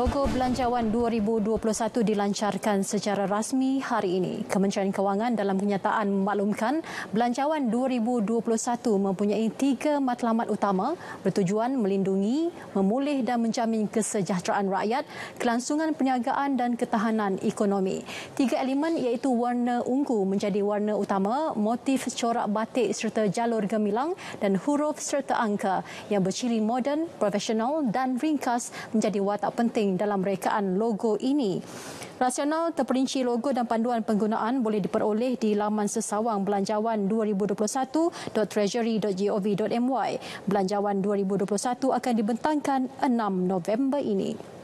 Logo Belanjawan 2021 dilancarkan secara rasmi hari ini. Kementerian Kewangan dalam kenyataan memaklumkan Belanjawan 2021 mempunyai tiga matlamat utama bertujuan melindungi, memulih dan menjamin kesejahteraan rakyat, kelangsungan perniagaan dan ketahanan ekonomi. Tiga elemen iaitu warna ungu menjadi warna utama, motif corak batik serta jalur gemilang dan huruf serta angka yang berciri moden, profesional dan ringkas menjadi watak penting penting dalam rekaan logo ini. Rasional terperinci logo dan panduan penggunaan boleh diperoleh di laman sesawang belanjawan 2021.treasury.gov.my. Belanjawan 2021 akan dibentangkan 6 November ini.